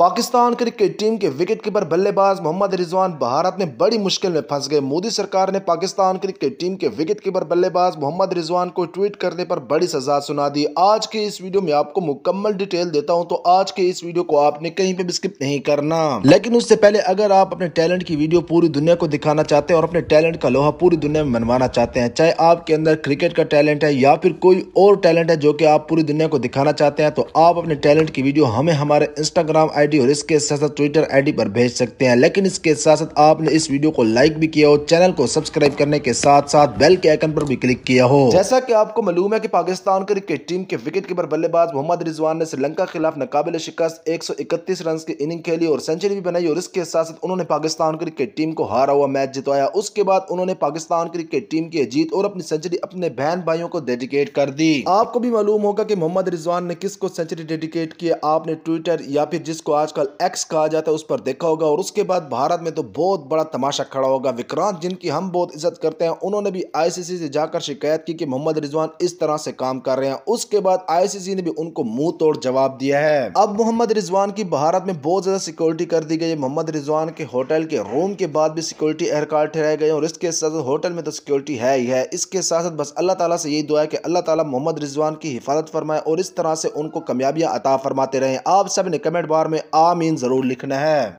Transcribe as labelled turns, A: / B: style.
A: Pakistan cricket team के wicket keeper बल्लेबाज मोहम्मद रिजवान भारत में बड़ी मुश्किल में फंस गए मोदी सरकार ने पाकिस्तान क्रिकेट टीम के विकेट कीपर बल्लेबाज मोहम्मद रिजवान को ट्वीट करने पर बड़ी सजा सुना दी आज के इस वीडियो में आपको मुकम्मल डिटेल देता हूं तो आज के इस वीडियो को आपने कहीं पे भी स्किप नहीं करना लेकिन उससे पहले अगर आप अपने टैलेंट की वीडियो पूरी दुनिया को दिखाना चाहते हैं और अपने टैलेंट का लोहा पूरी दुनिया में मनवाना चाहते हैं चाहे आपके अंदर क्रिकेट का टैलेंट है या फिर कोई और टैलेंट है जो की आप पूरी दुनिया को दिखाना चाहते हैं तो आप अपने टैलेंट की वीडियो हमें हमारे इंस्टाग्राम आई आईडी और इसके साथ साथ ट्विटर आईडी पर भेज सकते हैं लेकिन इसके साथ साथ आपने इस वीडियो को लाइक भी किया हो चैनल को सब्सक्राइब करने के साथ साथ बेल के आइकन पर भी क्लिक किया हो जैसा की आपको मालूम है की पाकिस्तान क्रिकेट टीम के विकेट कीपर बल्लेबाज मोहम्मद रिजवान ने श्रीलंका के खिलाफ नाकाबिल शिकस्त एक सौ इकतीस रन की इनिंग खेली और सेंचुरी भी बनाई और इसके साथ साथ उन्होंने पाकिस्तान क्रिकेट टीम को हारा हुआ मैच जितवाया उसके बाद उन्होंने पाकिस्तान क्रिकेट टीम की जीत और अपनी सेंचुरी अपने बहन भाइयों को डेडिकेट कर दी आपको भी मालूम होगा कि मोहम्मद रिजवान ने किसको सेंचुरी डेडिकेट किया आपने ट्विटर या फिर जिसको आजकल एक्स कहा जाता है उस पर देखा होगा और उसके बाद भारत में तो बहुत बड़ा तमाशा खड़ा होगा विक्रांत जिनकी हम बहुत इज्जत करते हैं उन्होंने भी आईसीसी से जाकर शिकायत की कि मोहम्मद रिजवान इस तरह से काम कर रहे हैं उसके बाद आईसीसी ने भी उनको मुंह तोड़ जवाब दिया है अब मोहम्मद रिजवान की भारत में बहुत ज्यादा सिक्योरिटी कर दी गई है मोहम्मद रिजवान के होटल के रूम के बाद भी सिक्योरिटी एहरकार ठहराए गए और इसके साथ होटल में तो सिक्योरिटी है ही है इसके साथ साथ बस अल्लाह तला से यही दुआ है कि अल्लाह तला मोहम्मद रिजवान की हिफाजत फरमाए और इस तरह से उनको कामयाबियां अता फरमाते रहे आप सब ने कमेंट बार में आ मीन ज़रूर लिखना है